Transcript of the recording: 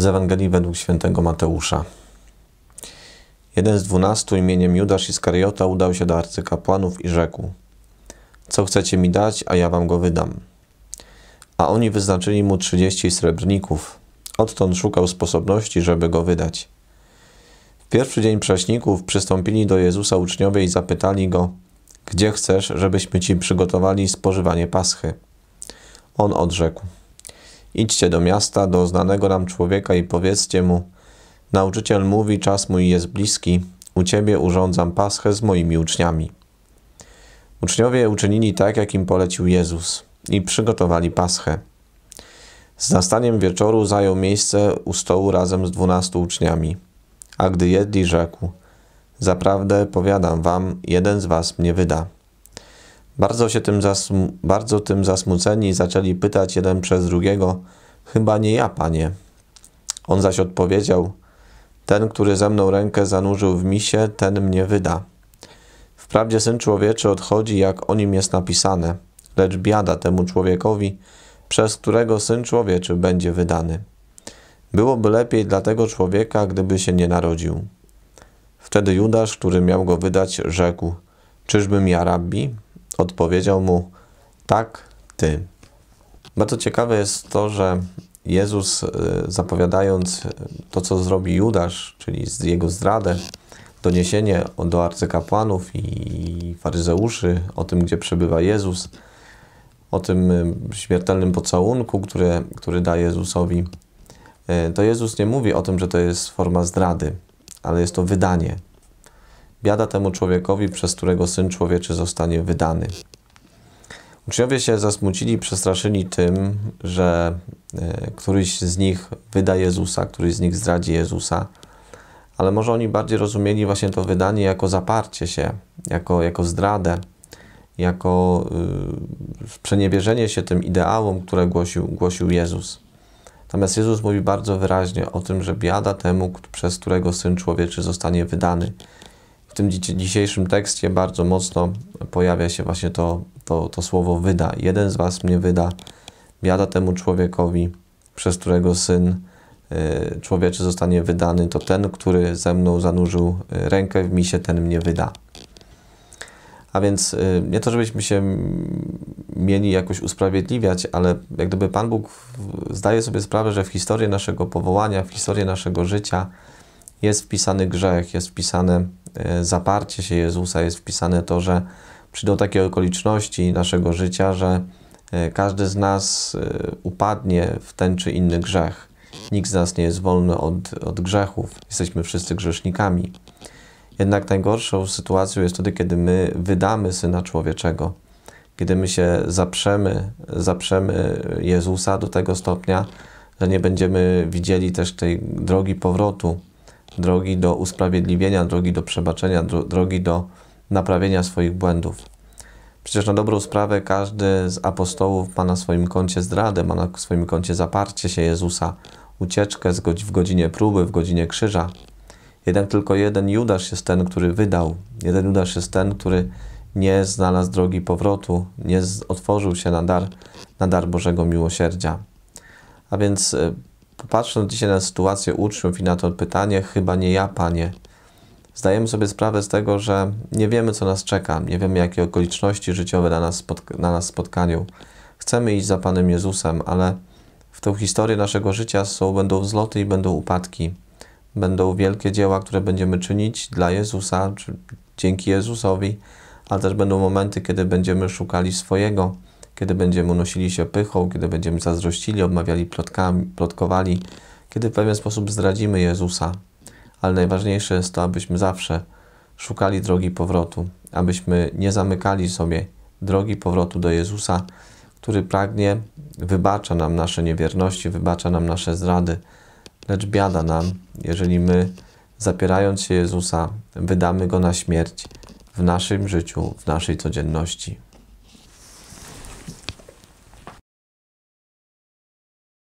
z Ewangelii według świętego Mateusza. Jeden z dwunastu imieniem Judasz Iskariota udał się do arcykapłanów i rzekł Co chcecie mi dać, a ja wam go wydam. A oni wyznaczyli mu trzydzieści srebrników. Odtąd szukał sposobności, żeby go wydać. W pierwszy dzień prześników przystąpili do Jezusa uczniowie i zapytali go Gdzie chcesz, żebyśmy ci przygotowali spożywanie paschy? On odrzekł – Idźcie do miasta, do znanego nam człowieka i powiedzcie mu, nauczyciel mówi, czas mój jest bliski, u ciebie urządzam paschę z moimi uczniami. Uczniowie uczynili tak, jak im polecił Jezus i przygotowali paschę. Z nastaniem wieczoru zajął miejsce u stołu razem z dwunastu uczniami. A gdy jedli, rzekł – Zaprawdę powiadam wam, jeden z was mnie wyda. Bardzo, się tym zasm- bardzo tym zasmuceni zaczęli pytać jeden przez drugiego, chyba nie ja, panie. On zaś odpowiedział, ten, który ze mną rękę zanurzył w misie, ten mnie wyda. Wprawdzie Syn Człowieczy odchodzi, jak o nim jest napisane, lecz biada temu człowiekowi, przez którego Syn Człowieczy będzie wydany. Byłoby lepiej dla tego człowieka, gdyby się nie narodził. Wtedy Judasz, który miał go wydać, rzekł, czyżbym ja rabbi? Odpowiedział mu, tak, ty. Bardzo ciekawe jest to, że Jezus y, zapowiadając y, to, co zrobi Judasz, czyli jego zdradę, doniesienie do arcykapłanów i faryzeuszy o tym, gdzie przebywa Jezus, o tym y, śmiertelnym pocałunku, który, który da Jezusowi, to Jezus nie mówi o tym, że to jest forma zdrady, ale jest to wydanie, Biada temu człowiekowi, przez którego Syn Człowieczy zostanie wydany. Uczniowie się zasmucili, przestraszyli tym, że e, któryś z nich wyda Jezusa, któryś z nich zdradzi Jezusa, ale może oni bardziej rozumieli właśnie to wydanie jako zaparcie się, jako, jako zdradę, jako y, się tym ideałom, które głosił, głosił Jezus. Natomiast Jezus mówi bardzo wyraźnie o tym, że biada temu, przez którego Syn Człowieczy zostanie wydany w tym dzisiejszym tekście bardzo mocno pojawia się właśnie to, to, to słowo wyda. Jeden z was mnie wyda, biada temu człowiekowi, przez którego syn y, człowieczy zostanie wydany, to ten, który ze mną zanurzył y, rękę w misie, ten mnie wyda. A więc y, nie to, żebyśmy się mieli jakoś usprawiedliwiać, ale jak gdyby Pan Bóg zdaje sobie sprawę, że w historii naszego powołania, w historii naszego życia jest wpisany grzech, jest wpisane E, zaparcie się Jezusa jest wpisane to, że przyjdą takie okoliczności naszego życia, że e, każdy z nas e, upadnie w ten czy inny grzech. Nikt z nas nie jest wolny od, od grzechów. Jesteśmy wszyscy grzesznikami. Jednak najgorszą sytuacją jest wtedy, kiedy my wydamy Syna Człowieczego. Kiedy my się zaprzemy, zaprzemy Jezusa do tego stopnia, że nie będziemy widzieli też tej drogi powrotu drogi do usprawiedliwienia, drogi do przebaczenia, drogi do naprawienia swoich błędów. Przecież na dobrą sprawę każdy z apostołów ma na swoim koncie zdradę, ma na swoim koncie zaparcie się Jezusa, ucieczkę w godzinie próby, w godzinie krzyża. Jednak tylko jeden Judasz jest ten, który wydał. Jeden Judasz jest ten, który nie znalazł drogi powrotu, nie otworzył się na dar, na dar Bożego miłosierdzia. A więc e, Popatrząc dzisiaj na sytuację uczniów i na to pytanie, chyba nie ja, Panie, zdajemy sobie sprawę z tego, że nie wiemy, co nas czeka, nie wiemy, jakie okoliczności życiowe na nas, na nas spotkają. Chcemy iść za Panem Jezusem, ale w tą historię naszego życia są, będą wzloty i będą upadki. Będą wielkie dzieła, które będziemy czynić dla Jezusa, czy dzięki Jezusowi, ale też będą momenty, kiedy będziemy szukali swojego kiedy będziemy unosili się pychą, kiedy będziemy zazdrościli, obmawiali plotkami, plotkowali, kiedy w pewien sposób zdradzimy Jezusa. Ale najważniejsze jest to, abyśmy zawsze szukali drogi powrotu, abyśmy nie zamykali sobie drogi powrotu do Jezusa, który pragnie, wybacza nam nasze niewierności, wybacza nam nasze zdrady, lecz biada nam, jeżeli my, zapierając się Jezusa, wydamy Go na śmierć w naszym życiu, w naszej codzienności.